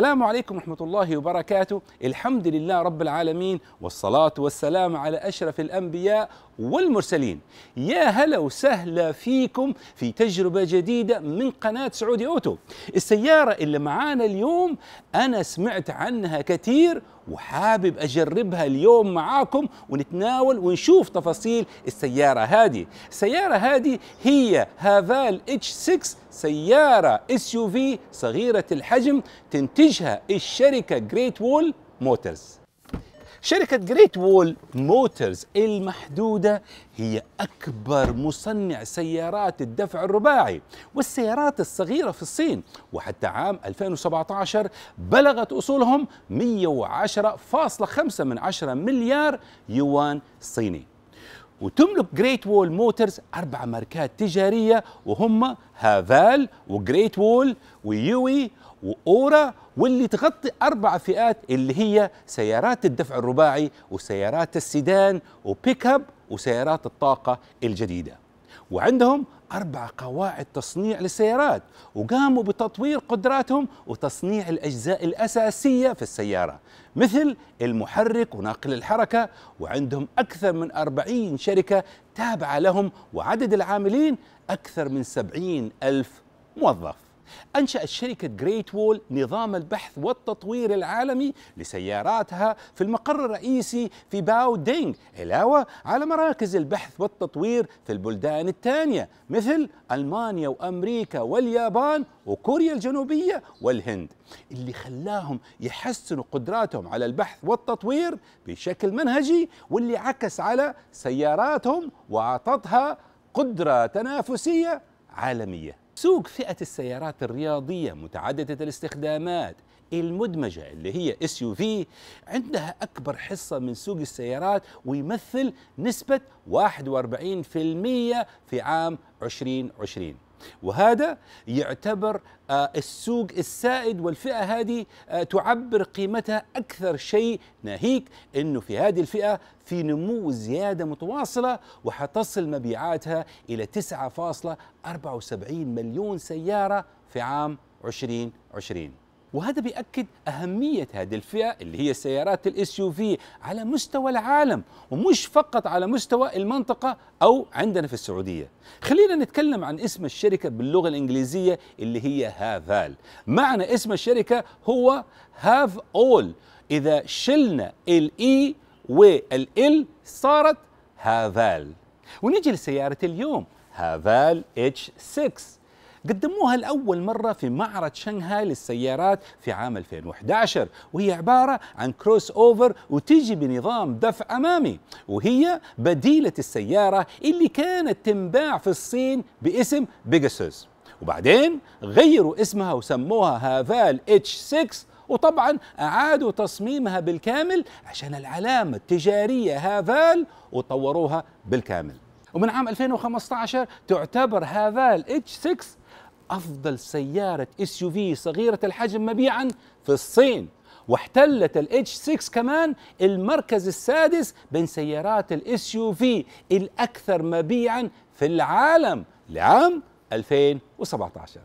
السلام عليكم ورحمة الله وبركاته الحمد لله رب العالمين والصلاة والسلام على أشرف الأنبياء والمرسلين يا هلا وسهلا فيكم في تجربة جديدة من قناة سعودي أوتو السيارة اللي معانا اليوم أنا سمعت عنها كثير وحابب أجربها اليوم معاكم ونتناول ونشوف تفاصيل السيارة هذه السيارة هذه هي هافال اتش 6 سيارة اس يو في صغيرة الحجم تنتجها الشركة جريت وول موتورز شركة جريت وول موتورز المحدودة هي أكبر مصنع سيارات الدفع الرباعي والسيارات الصغيرة في الصين وحتى عام 2017 بلغت أصولهم 110.5 مليار يوان صيني وتملك جريت وول موتورز أربع ماركات تجارية وهم هافال وجريت وول ويوي وأورا واللي تغطي أربع فئات اللي هي سيارات الدفع الرباعي وسيارات السيدان وبيك أب وسيارات الطاقة الجديدة وعندهم أربع قواعد تصنيع للسيارات وقاموا بتطوير قدراتهم وتصنيع الأجزاء الأساسية في السيارة مثل المحرك وناقل الحركة وعندهم أكثر من أربعين شركة تابعة لهم وعدد العاملين أكثر من سبعين ألف موظف أنشأت شركة جريت وول نظام البحث والتطوير العالمي لسياراتها في المقر الرئيسي في باو دينغ علاوة على مراكز البحث والتطوير في البلدان الثانية مثل ألمانيا وأمريكا واليابان وكوريا الجنوبية والهند اللي خلاهم يحسنوا قدراتهم على البحث والتطوير بشكل منهجي واللي عكس على سياراتهم وأعطتها قدرة تنافسية عالمية سوق فئة السيارات الرياضية متعددة الاستخدامات المدمجة اللي هي اس يو في عندها أكبر حصة من سوق السيارات ويمثل نسبة 41% في عام 2020 وهذا يعتبر آه، السوق السائد والفئة هذه آه، تعبر قيمتها أكثر شيء ناهيك أنه في هذه الفئة في نمو زيادة متواصلة وحتصل مبيعاتها إلى 9.74 مليون سيارة في عام 2020 وهذا بيأكد أهمية هذه الفئة اللي هي سيارات الاس يو في على مستوى العالم ومش فقط على مستوى المنطقة أو عندنا في السعودية خلينا نتكلم عن اسم الشركة باللغة الإنجليزية اللي هي هافال معنى اسم الشركة هو هاف أول إذا شلنا الإي والإل e صارت هافال ونجي لسيارة اليوم هافال اتش 6 قدموها لأول مرة في معرض شنغهاي للسيارات في عام 2011 وهي عبارة عن كروس أوفر وتيجي بنظام دفع أمامي وهي بديلة السيارة اللي كانت تنباع في الصين باسم بيجاسوس وبعدين غيروا اسمها وسموها هافال اتش 6 وطبعا أعادوا تصميمها بالكامل عشان العلامة التجارية هافال وطوروها بالكامل ومن عام 2015 تعتبر هافال اتش 6 أفضل سيارة اس يو في صغيرة الحجم مبيعا في الصين واحتلت الاتش 6 كمان المركز السادس بين سيارات الاس يو في الأكثر مبيعا في العالم لعام 2017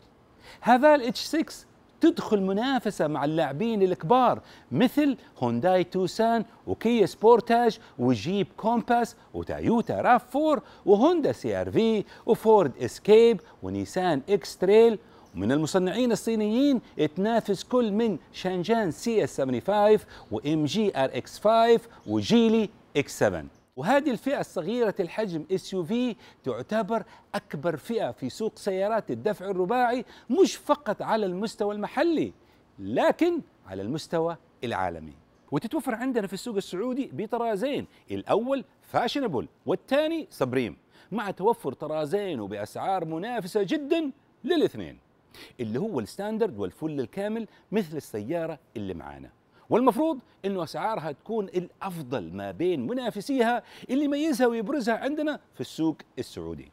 هذا الاتش 6 تدخل منافسة مع اللاعبين الكبار مثل هونداي توسان وكيا سبورتاج وجيب كومباس وتايوتا راف فور وهوندا سي ار في وفورد اسكيب ونيسان اكس تريل ومن المصنعين الصينيين تنافس كل من شانجان سي اس 75 وام جي ار اكس 5 وجيلي اكس 7 وهذه الفئة الصغيرة الحجم اس في تعتبر أكبر فئة في سوق سيارات الدفع الرباعي مش فقط على المستوى المحلي لكن على المستوى العالمي وتتوفر عندنا في السوق السعودي بطرازين الأول فاشنبل والثاني سبريم مع توفر طرازين وبأسعار منافسة جدا للاثنين اللي هو الستاندرد والفل الكامل مثل السيارة اللي معانا والمفروض انه اسعارها تكون الافضل ما بين منافسيها اللي يميزها ويبرزها عندنا في السوق السعودي.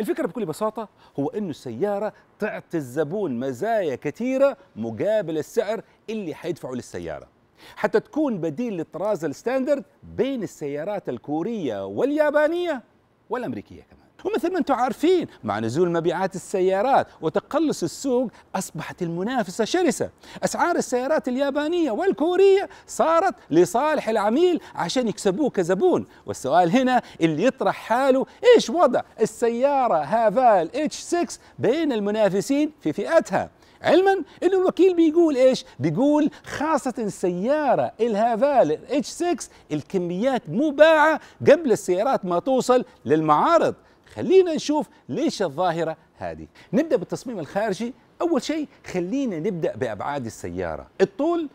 الفكره بكل بساطه هو انه السياره تعطي الزبون مزايا كثيره مقابل السعر اللي حيدفعه للسياره. حتى تكون بديل للطراز الستاندرد بين السيارات الكوريه واليابانيه والامريكيه كمان. ومثل ما انتم عارفين مع نزول مبيعات السيارات وتقلص السوق اصبحت المنافسه شرسه اسعار السيارات اليابانيه والكوريه صارت لصالح العميل عشان يكسبوه كزبون والسؤال هنا اللي يطرح حاله ايش وضع السياره هافال اتش 6 بين المنافسين في فئتها علما انه الوكيل بيقول ايش؟ بيقول خاصة السيارة الهافال اتش 6 الكميات مباعة قبل السيارات ما توصل للمعارض خلينا نشوف ليش الظاهرة هذه نبدأ بالتصميم الخارجي أول شيء خلينا نبدأ بأبعاد السيارة الطول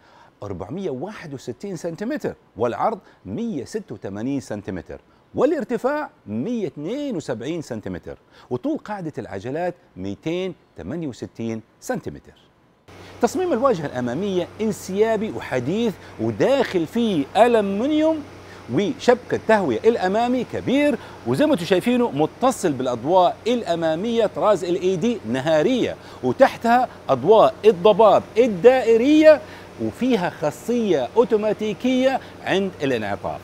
461 سنتيمتر والعرض 186 سنتيمتر والارتفاع 172 سنتيمتر وطول قاعدة العجلات 268 سنتيمتر تصميم الواجهة الأمامية انسيابي وحديث وداخل فيه ألمنيوم وشبك التهوية الأمامي كبير وزي ما انتم شايفينه متصل بالأضواء الأمامية طراز ال اي دي نهارية وتحتها أضواء الضباب الدائرية وفيها خاصية أوتوماتيكية عند الانعطاف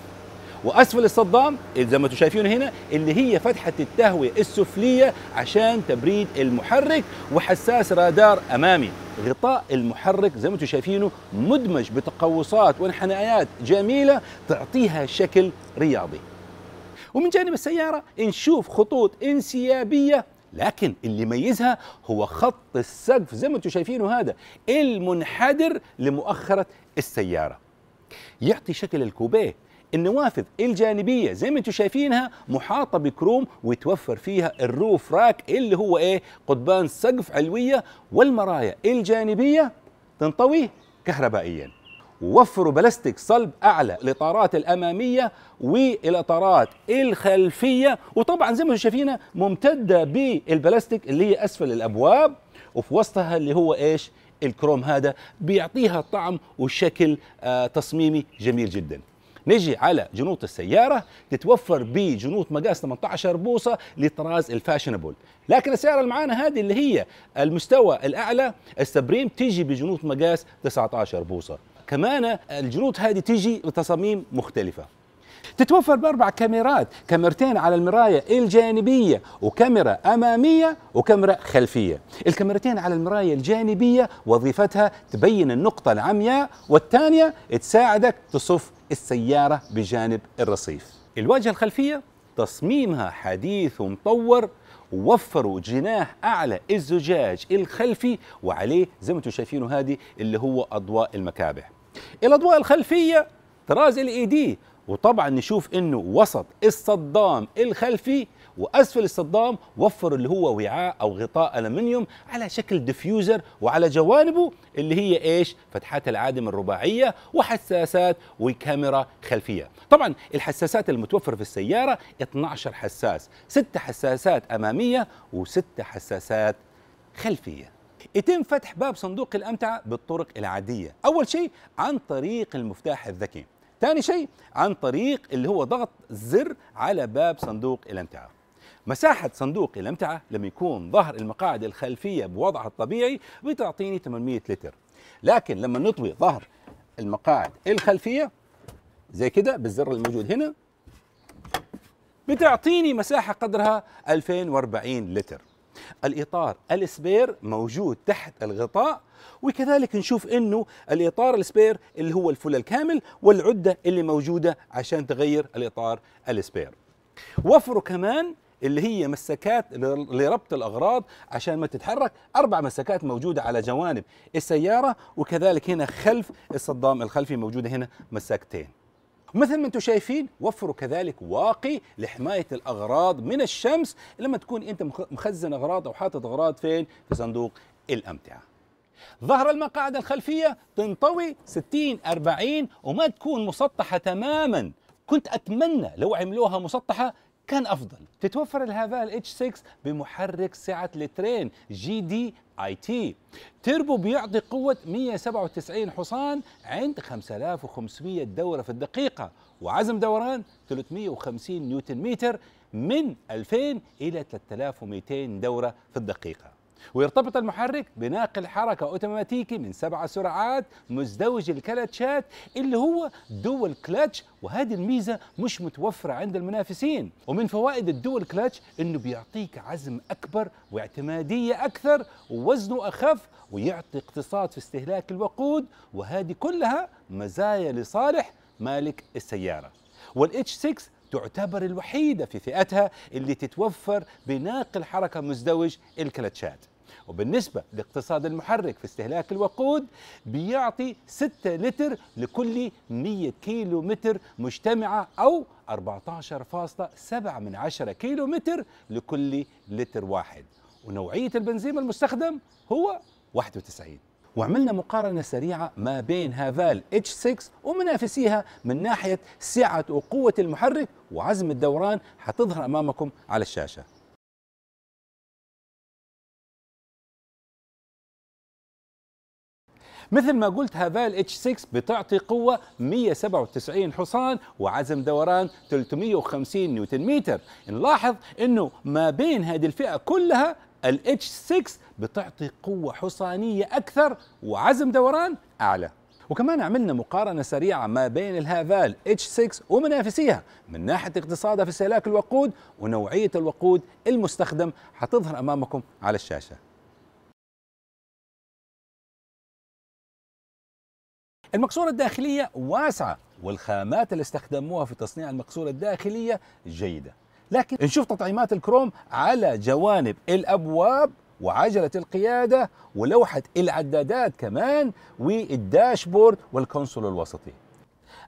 واسفل الصدام زي ما انتم هنا اللي هي فتحه التهويه السفليه عشان تبريد المحرك وحساس رادار امامي غطاء المحرك زي ما انتم شايفينه مدمج بتقوسات وانحنايات جميله تعطيها شكل رياضي. ومن جانب السياره نشوف خطوط انسيابيه لكن اللي يميزها هو خط السقف زي ما انتم شايفينه هذا المنحدر لمؤخره السياره. يعطي شكل الكوبيه النوافذ الجانبيه زي ما انتم شايفينها محاطه بكروم وتوفر فيها الروف راك اللي هو ايه قضبان سقف علويه والمرايا الجانبيه تنطوي كهربائيا ووفروا بلاستيك صلب اعلى الاطارات الاماميه والاطارات الخلفيه وطبعا زي ما انتم شايفينها ممتده بالبلاستيك اللي هي اسفل الابواب وفي وسطها اللي هو ايش الكروم هذا بيعطيها طعم وشكل آه تصميمي جميل جدا نجي على جنوط السياره تتوفر بجنوط مقاس 18 بوصه لطراز الفاشنبل لكن السياره المعانا معانا هذه اللي هي المستوى الاعلى السبريم تيجي بجنوط مقاس 19 بوصه كمان الجنوط هذه تيجي بتصاميم مختلفه تتوفر باربع كاميرات كاميرتين على المراية الجانبية وكاميرا أمامية وكاميرا خلفية الكاميرتين على المراية الجانبية وظيفتها تبين النقطة العمياء والثانية تساعدك تصف السيارة بجانب الرصيف الواجهة الخلفية تصميمها حديث ومطور ووفروا جناح اعلى الزجاج الخلفي وعليه زي ما انتم شايفينه هذه اللي هو اضواء المكابح الاضواء الخلفيه طراز ال اي دي وطبعا نشوف انه وسط الصدام الخلفي واسفل الصدام وفر اللي هو وعاء او غطاء المنيوم على شكل ديفيوزر وعلى جوانبه اللي هي ايش فتحات العادم الرباعيه وحساسات وكاميرا خلفيه طبعا الحساسات المتوفره في السياره 12 حساس ست حساسات اماميه وست حساسات خلفيه يتم فتح باب صندوق الامتعه بالطرق العاديه اول شيء عن طريق المفتاح الذكي ثاني شيء عن طريق اللي هو ضغط زر على باب صندوق الامتعه مساحة صندوق الأمتعة لما يكون ظهر المقاعد الخلفية بوضعها الطبيعي بتعطيني 800 لتر لكن لما نطوي ظهر المقاعد الخلفية زي كده بالزر الموجود هنا بتعطيني مساحة قدرها 2040 لتر الاطار السبير موجود تحت الغطاء وكذلك نشوف انه الاطار السبير اللي هو الفل الكامل والعده اللي موجوده عشان تغير الاطار السبير وفروا كمان اللي هي مسكات لربط الاغراض عشان ما تتحرك اربع مسكات موجوده على جوانب السياره وكذلك هنا خلف الصدام الخلفي موجوده هنا مساكتين ومثل ما انتم شايفين وفروا كذلك واقي لحمايه الاغراض من الشمس لما تكون انت مخزن اغراض او حاطط اغراض فين في صندوق الامتعه ظهر المقاعد الخلفيه تنطوي 60 40 وما تكون مسطحه تماما كنت اتمنى لو عملوها مسطحه كان أفضل تتوفر الهافا الاتش 6 بمحرك سعة لترين جي دي اي تي تيربو بيعطي قوة 197 حصان عند 5500 دورة في الدقيقة وعزم دوران 350 نيوتن متر من 2000 إلى 3200 دورة في الدقيقة ويرتبط المحرك بناقل حركة أوتوماتيكي من سبع سرعات مزدوج الكلاتشات اللي هو دول كلاتش وهذه الميزة مش متوفرة عند المنافسين ومن فوائد الدول كلاتش أنه بيعطيك عزم أكبر واعتمادية أكثر ووزنه أخف ويعطي اقتصاد في استهلاك الوقود وهذه كلها مزايا لصالح مالك السيارة والاتش 6 تعتبر الوحيدة في فئتها اللي تتوفر بناقل حركة مزدوج الكلتشات وبالنسبة لاقتصاد المحرك في استهلاك الوقود بيعطي 6 لتر لكل 100 كيلو متر مجتمعة أو 14.7 من 10 كيلو متر لكل لتر واحد ونوعية البنزين المستخدم هو 91 وعملنا مقارنة سريعة ما بين هافال H6 ومنافسيها من ناحية سعة وقوة المحرك وعزم الدوران حتظهر أمامكم على الشاشة مثل ما قلت هافال اتش 6 بتعطي قوة 197 حصان وعزم دوران 350 نيوتن متر نلاحظ انه ما بين هذه الفئة كلها ال اتش 6 بتعطي قوة حصانية أكثر وعزم دوران أعلى وكمان عملنا مقارنة سريعة ما بين الهافال H6 ومنافسيها من ناحية اقتصادها في استهلاك الوقود ونوعية الوقود المستخدم حتظهر أمامكم على الشاشة المقصورة الداخلية واسعة والخامات اللي استخدموها في تصنيع المقصورة الداخلية جيدة لكن نشوف تطعيمات الكروم على جوانب الأبواب وعجلة القيادة ولوحة العدادات كمان والداشبورد والكونسول الوسطي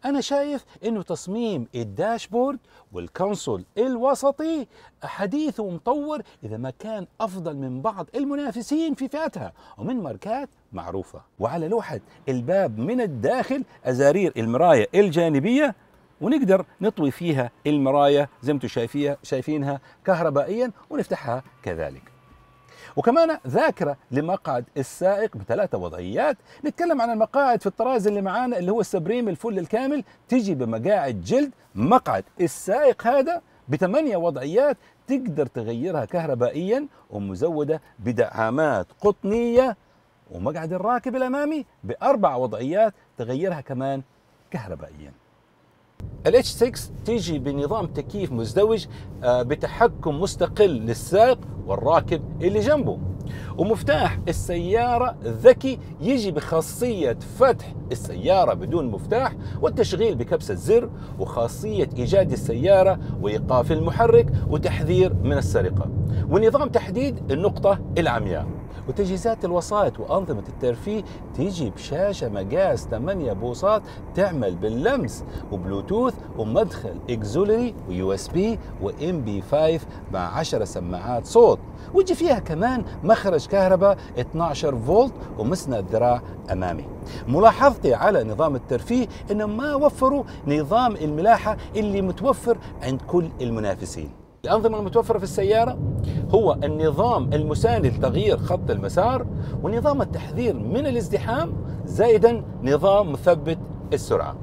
انا شايف انه تصميم الداشبورد والكونسول الوسطي حديث ومطور اذا ما كان افضل من بعض المنافسين في فئتها ومن ماركات معروفه وعلى لوحه الباب من الداخل ازارير المرايه الجانبيه ونقدر نطوي فيها المرايه زي ما انتم شايفينها كهربائيا ونفتحها كذلك وكمان ذاكرة لمقعد السائق بثلاثة وضعيات نتكلم عن المقاعد في الطراز اللي معانا اللي هو السبريم الفل الكامل تجي بمقاعد جلد مقعد السائق هذا بثمانية وضعيات تقدر تغيرها كهربائيا ومزودة بدعامات قطنية ومقعد الراكب الأمامي بأربع وضعيات تغيرها كمان كهربائيا الاتش 6 تيجي بنظام تكييف مزدوج آه، بتحكم مستقل للسائق والراكب اللي جنبه ومفتاح السيارة الذكي يجي بخاصية فتح السيارة بدون مفتاح والتشغيل بكبسة زر وخاصية إيجاد السيارة وإيقاف المحرك وتحذير من السرقة ونظام تحديد النقطة العمياء وتجهيزات الوسائط وأنظمة الترفيه تيجي بشاشة مقاس 8 بوصات تعمل باللمس وبلوتوث ومدخل اكزولري ويو اس بي وام بي 5 مع 10 سماعات صوت ويجي فيها كمان مخرج كهرباء 12 فولت ومسند ذراع امامي ملاحظتي على نظام الترفيه انهم ما وفروا نظام الملاحه اللي متوفر عند كل المنافسين الأنظمة المتوفرة في السيارة هو النظام المساند لتغيير خط المسار ونظام التحذير من الازدحام زائدا نظام مثبت السرعة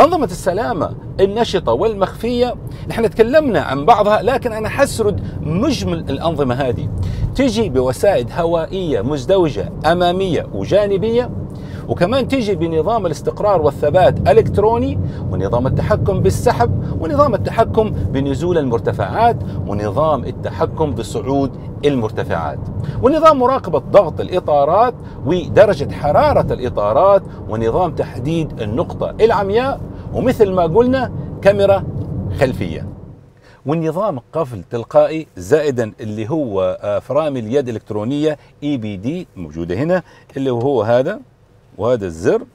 أنظمة السلامة النشطة والمخفية نحن تكلمنا عن بعضها لكن أنا حسرد مجمل الأنظمة هذه تجي بوسائد هوائية مزدوجة أمامية وجانبية وكمان تجي بنظام الاستقرار والثبات الكتروني ونظام التحكم بالسحب ونظام التحكم بنزول المرتفعات ونظام التحكم بصعود المرتفعات ونظام مراقبة ضغط الإطارات ودرجة حرارة الإطارات ونظام تحديد النقطة العمياء ومثل ما قلنا كاميرا خلفية والنظام قفل تلقائي زائدا اللي هو آه، فرامل يد الكترونيه اي بي دي موجوده هنا اللي هو هذا وهذا الزر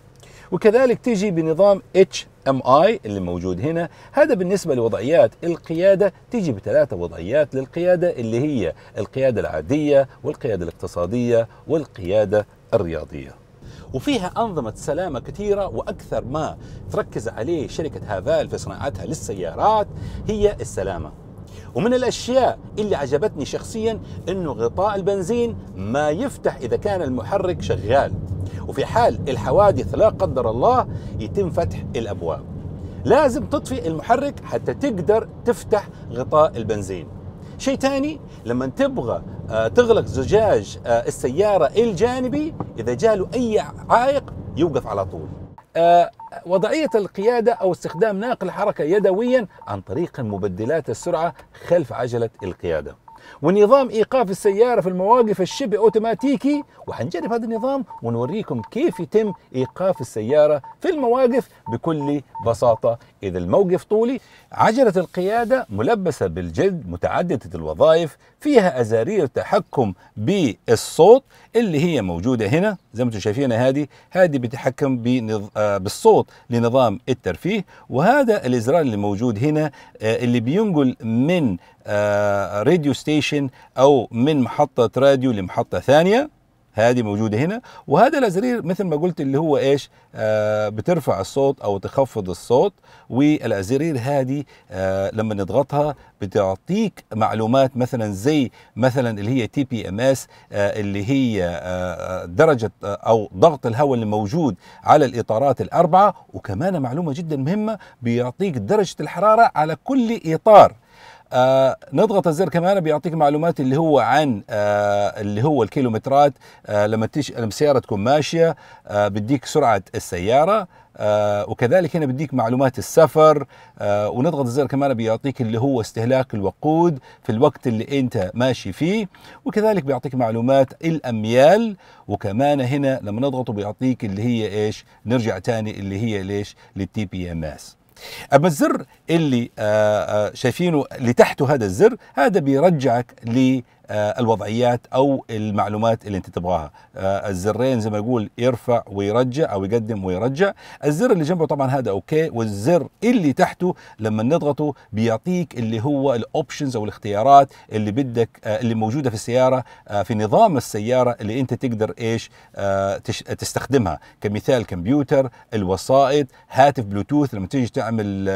وكذلك تيجي بنظام اتش ام اي اللي موجود هنا هذا بالنسبة لوضعيات القيادة تيجي بثلاثة وضعيات للقيادة اللي هي القيادة العادية والقيادة الاقتصادية والقيادة الرياضية وفيها أنظمة سلامة كثيرة وأكثر ما تركز عليه شركة هافال في صناعتها للسيارات هي السلامة ومن الأشياء اللي عجبتني شخصيا أنه غطاء البنزين ما يفتح إذا كان المحرك شغال وفي حال الحوادث لا قدر الله يتم فتح الأبواب لازم تطفي المحرك حتى تقدر تفتح غطاء البنزين شيء ثاني لما تبغى آه، تغلق زجاج آه، السيارة الجانبي إذا جاله أي عائق يوقف على طول آه، وضعية القيادة أو استخدام ناقل حركة يدويا عن طريق مبدلات السرعة خلف عجلة القيادة ونظام ايقاف السياره في المواقف الشبه اوتوماتيكي وحنجرب هذا النظام ونوريكم كيف يتم ايقاف السياره في المواقف بكل بساطه اذا الموقف طولي عجله القياده ملبسه بالجلد متعدده الوظائف فيها أزارير تحكم بالصوت اللي هي موجودة هنا زي ما انتم شايفين هذه هذه بتحكم آه، بالصوت لنظام الترفيه وهذا الإزرار اللي موجود هنا آه، اللي بينقل من راديو آه، ستيشن أو من محطة راديو لمحطة ثانية هذه موجوده هنا وهذا الازرير مثل ما قلت اللي هو ايش آه بترفع الصوت او تخفض الصوت والازرير هذه آه لما نضغطها بتعطيك معلومات مثلا زي مثلا اللي هي تي بي ام اس اللي هي آه, آه، درجه آه، او ضغط الهواء اللي موجود على الاطارات الاربعه وكمان معلومه جدا مهمه بيعطيك درجه الحراره على كل اطار آه نضغط الزر كمان بيعطيك معلومات اللي هو عن آه اللي هو الكيلومترات آه لما تش لما السياره تكون ماشيه آه بديك سرعه السياره آه وكذلك هنا بديك معلومات السفر آه ونضغط الزر كمان بيعطيك اللي هو استهلاك الوقود في الوقت اللي انت ماشي فيه وكذلك بيعطيك معلومات الاميال وكمان هنا لما نضغطه بيعطيك اللي هي ايش نرجع تاني اللي هي ليش للتي بي ام اس اما الزر اللي آه، آه، شايفينه اللي تحته هذا الزر هذا بيرجعك آه، الوضعيات او المعلومات اللي انت تبغاها آه، الزرين زي ما يقول يرفع ويرجع او يقدم ويرجع الزر اللي جنبه طبعا هذا اوكي والزر اللي تحته لما نضغطه بيعطيك اللي هو الاوبشنز او الاختيارات اللي بدك آه، اللي موجوده في السياره في نظام السياره اللي انت تقدر ايش تستخدمها كمثال كمبيوتر الوسائط هاتف بلوتوث لما تيجي تعمل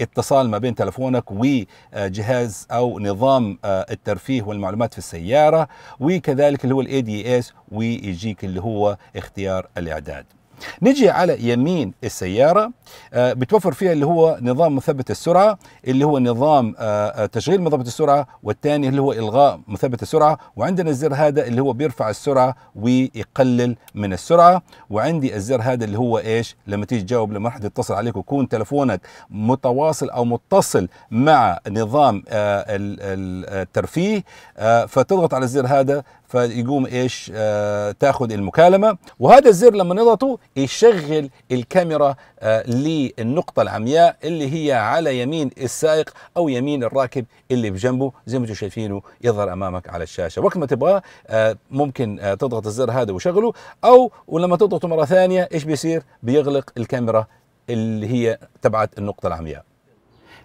اتصال ما بين تلفونك وجهاز او نظام الترفيه والمعلومات المعلومات في السياره وكذلك اللي هو الاي دي اس ويجيك اللي هو اختيار الاعداد نجي على يمين السياره آه، بتوفر فيها اللي هو نظام مثبت السرعه اللي هو نظام آه، آه، تشغيل مثبت السرعه والثاني اللي هو الغاء مثبت السرعه وعندنا الزر هذا اللي هو بيرفع السرعه ويقلل من السرعه وعندي الزر هذا اللي هو ايش لما تيجي تجاوب لما حد يتصل عليك ويكون تلفونك متواصل او متصل مع نظام الترفيه فتضغط على الزر هذا فيقوم ايش آه تاخذ المكالمه وهذا الزر لما نضغطه يشغل الكاميرا آه للنقطه العمياء اللي هي على يمين السائق او يمين الراكب اللي بجنبه زي ما انتم شايفينه يظهر امامك على الشاشه وقت ما تبغاه آه ممكن آه تضغط الزر هذا وشغله او ولما تضغطه مره ثانيه ايش بيصير بيغلق الكاميرا اللي هي تبعت النقطه العمياء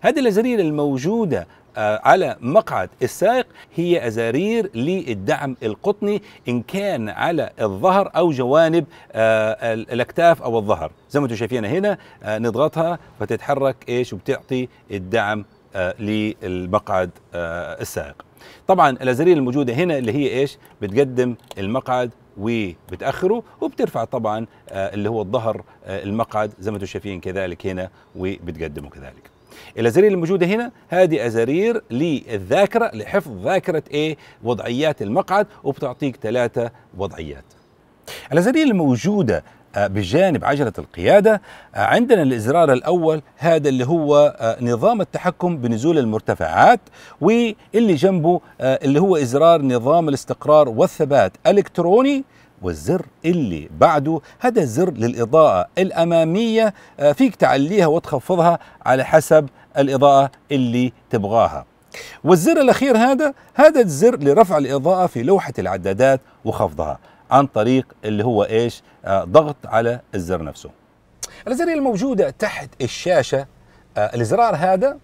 هذه الازارير الموجوده آه، على مقعد السائق هي ازارير للدعم القطني ان كان على الظهر او جوانب آه، الاكتاف او الظهر زي ما انتم شايفين هنا آه، نضغطها فتتحرك ايش وبتعطي الدعم للمقعد السائق طبعا الازارير الموجوده هنا اللي هي ايش بتقدم المقعد وبتاخره وبترفع طبعا اللي هو الظهر المقعد زي ما انتم شايفين كذلك هنا وبتقدمه كذلك الازارير الموجوده هنا هذه ازارير للذاكره لحفظ ذاكره ايه وضعيات المقعد وبتعطيك ثلاثه وضعيات الازارير الموجوده آه، بجانب عجلة القيادة آه، عندنا الإزرار الأول هذا اللي هو آه، نظام التحكم بنزول المرتفعات واللي جنبه اللي هو إزرار نظام الاستقرار والثبات إلكتروني والزر اللي بعده هذا الزر للإضاءة الأمامية آه، فيك تعليها وتخفضها على حسب الإضاءة اللي تبغاها والزر الأخير هذا هذا الزر لرفع الإضاءة في لوحة العدادات وخفضها عن طريق اللي هو إيش آه، ضغط على الزر نفسه الأزرار الموجودة تحت الشاشة آه، الزرار هذا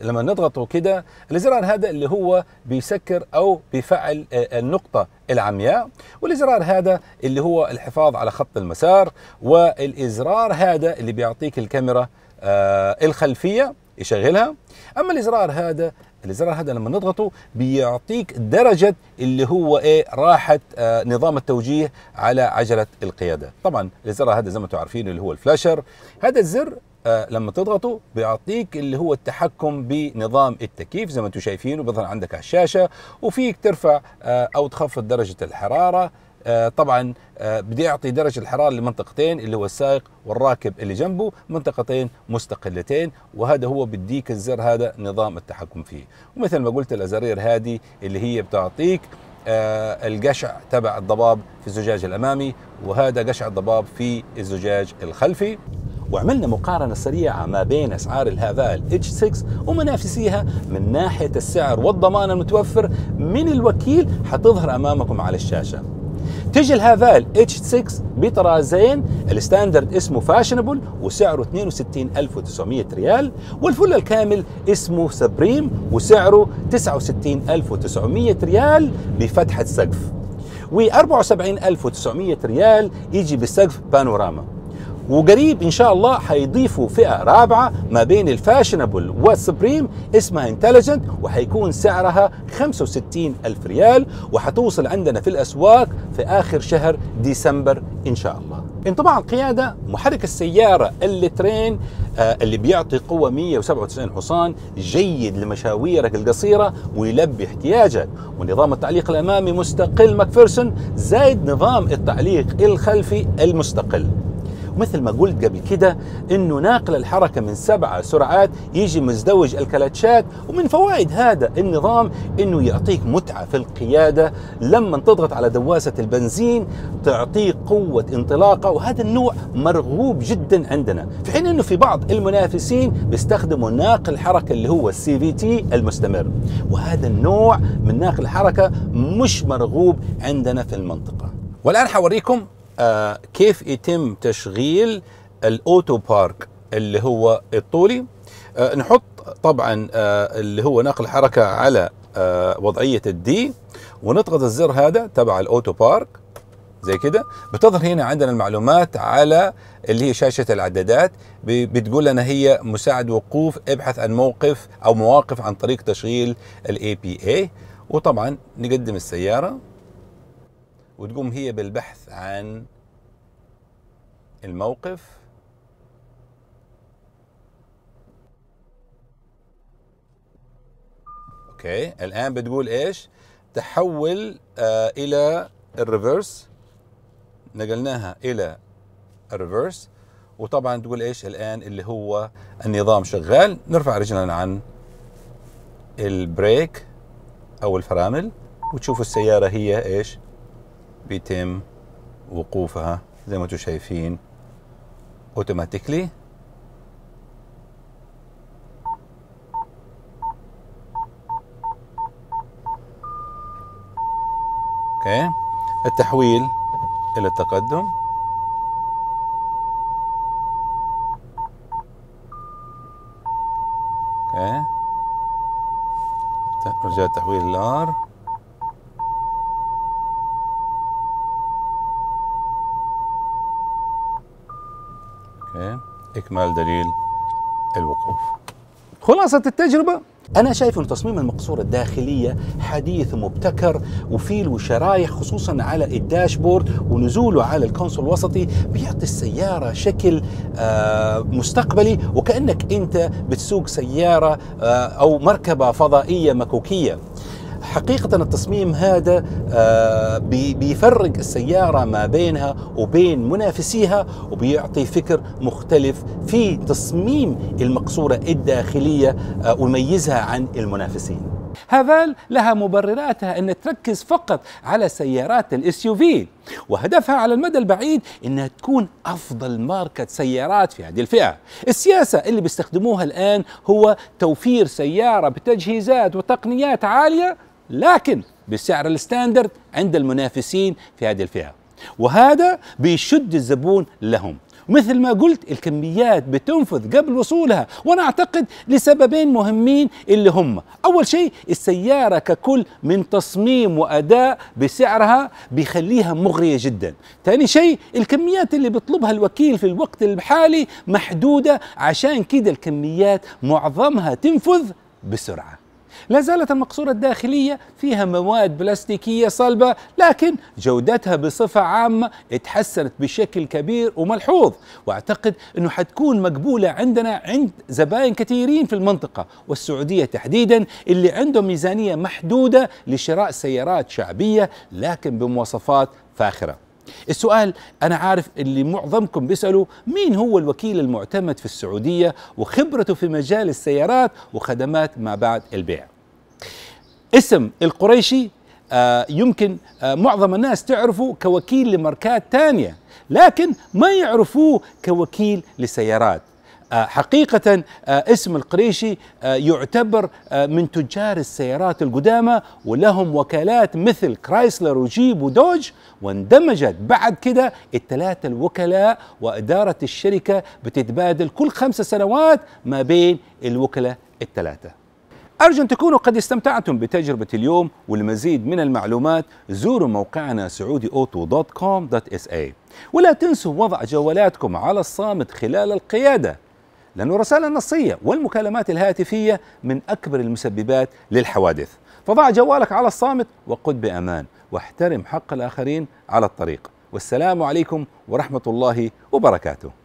لما نضغطه كده الازرار هذا اللي هو بيسكر او بيفعل آه، النقطه العمياء والازرار هذا اللي هو الحفاظ على خط المسار والازرار هذا اللي بيعطيك الكاميرا آه، الخلفيه يشغلها اما الازرار هذا الازرار هذا لما نضغطه بيعطيك درجه اللي هو ايه راحه آه، نظام التوجيه على عجله القياده طبعا الازرار هذا زي ما انتم عارفين اللي هو الفلاشر هذا الزر آه، لما تضغطه بيعطيك اللي هو التحكم بنظام التكييف زي ما انتم شايفينه بيظهر عندك على الشاشه وفيك ترفع آه، او تخفض درجه الحراره آه، طبعا بدي يعطي درجه الحراره لمنطقتين اللي هو السائق والراكب اللي جنبه منطقتين مستقلتين وهذا هو بديك الزر هذا نظام التحكم فيه ومثل ما قلت الازرير هذه اللي هي بتعطيك القشع تبع الضباب في الزجاج الامامي وهذا قشع الضباب في الزجاج الخلفي وعملنا مقارنة سريعة ما بين أسعار الهافال H6 ومنافسيها من ناحية السعر والضمان المتوفر من الوكيل حتظهر أمامكم على الشاشة تجي الهافال H6 بطرازين الستاندرد اسمه فاشنبل وسعره 62900 ريال والفل الكامل اسمه سبريم وسعره 69900 ريال بفتحة سقف و 74900 ريال يجي بسقف بانوراما وقريب ان شاء الله حيضيفوا فئه رابعه ما بين الفاشنبل والسبريم اسمها انتليجنت وحيكون سعرها 65 الف ريال وحتوصل عندنا في الاسواق في اخر شهر ديسمبر ان شاء الله انطباع القياده محرك السياره اللترين آه، اللي بيعطي قوة 197 حصان جيد لمشاويرك القصيرة ويلبي احتياجك ونظام التعليق الأمامي مستقل ماكفيرسون زائد نظام التعليق الخلفي المستقل مثل ما قلت قبل كده انه ناقل الحركه من سبعه سرعات يجي مزدوج الكلاتشات ومن فوائد هذا النظام انه يعطيك متعه في القياده لما تضغط على دواسه البنزين تعطيك قوه انطلاقه وهذا النوع مرغوب جدا عندنا في حين انه في بعض المنافسين بيستخدموا ناقل الحركه اللي هو السي في تي المستمر وهذا النوع من ناقل الحركه مش مرغوب عندنا في المنطقه والان حوريكم آه، كيف يتم تشغيل الاوتو بارك اللي هو الطولي آه، نحط طبعا آه، اللي هو نقل حركه على وضعيه الدي ونضغط الزر هذا تبع الاوتو بارك زي كده بتظهر هنا عندنا المعلومات على اللي هي شاشه العدادات بتقول لنا هي مساعد وقوف ابحث عن موقف او مواقف عن طريق تشغيل الاي بي اي وطبعا نقدم السياره وتقوم هي بالبحث عن الموقف اوكي الان بتقول ايش تحول آه الى الريفرس نقلناها الى الريفرس وطبعا تقول ايش الان اللي هو النظام شغال نرفع رجلنا عن البريك او الفرامل وتشوفوا السياره هي ايش بيتم وقوفها زي ما انتم شايفين اوتوماتيكلي اوكي التحويل الى التقدم اوكي رجع تحويل الار استكمال دليل الوقوف خلاصة التجربة أنا شايف أن تصميم المقصورة الداخلية حديث مبتكر وفيل وشرايح خصوصا على الداشبورد ونزوله على الكونسول الوسطي بيعطي السيارة شكل آه، مستقبلي وكأنك أنت بتسوق سيارة آه، أو مركبة فضائية مكوكية حقيقة التصميم هذا آه، بيفرق السيارة ما بينها وبين منافسيها وبيعطي فكر مختلف في تصميم المقصورة الداخلية آه، ويميزها عن المنافسين هافال لها مبرراتها أن تركز فقط على سيارات الاس يو في وهدفها على المدى البعيد أنها تكون أفضل ماركة سيارات في هذه الفئة السياسة اللي بيستخدموها الآن هو توفير سيارة بتجهيزات وتقنيات عالية لكن بالسعر الستاندرد عند المنافسين في هذه الفئة وهذا بيشد الزبون لهم مثل ما قلت الكميات بتنفذ قبل وصولها وانا اعتقد لسببين مهمين اللي هم اول شيء السيارة ككل من تصميم واداء بسعرها بيخليها مغرية جدا ثاني شيء الكميات اللي بيطلبها الوكيل في الوقت الحالي محدودة عشان كده الكميات معظمها تنفذ بسرعه لا زالت المقصورة الداخلية فيها مواد بلاستيكية صلبة لكن جودتها بصفة عامة اتحسنت بشكل كبير وملحوظ واعتقد انه حتكون مقبولة عندنا عند زبائن كثيرين في المنطقة والسعودية تحديدا اللي عندهم ميزانية محدودة لشراء سيارات شعبية لكن بمواصفات فاخره السؤال أنا عارف اللي معظمكم بيسألوا مين هو الوكيل المعتمد في السعودية وخبرته في مجال السيارات وخدمات ما بعد البيع اسم القريشي آه يمكن آه معظم الناس تعرفه كوكيل لماركات تانية لكن ما يعرفوه كوكيل لسيارات آه، حقيقة آه، اسم القريشي آه، يعتبر من تجار السيارات القدامى ولهم وكالات مثل كرايسلر وجيب ودوج واندمجت بعد كده الثلاثة الوكلاء وإدارة الشركة بتتبادل كل خمسة سنوات ما بين الوكلاء الثلاثة أرجو أن تكونوا قد استمتعتم بتجربة اليوم والمزيد من المعلومات زوروا موقعنا سعودي أوتو دوت كوم دوت اس اي ولا تنسوا وضع جوالاتكم على الصامت خلال القيادة لأن الرسائل النصية والمكالمات الهاتفية من أكبر المسببات للحوادث فضع جوالك على الصامت وقد بأمان واحترم حق الآخرين على الطريق والسلام عليكم ورحمة الله وبركاته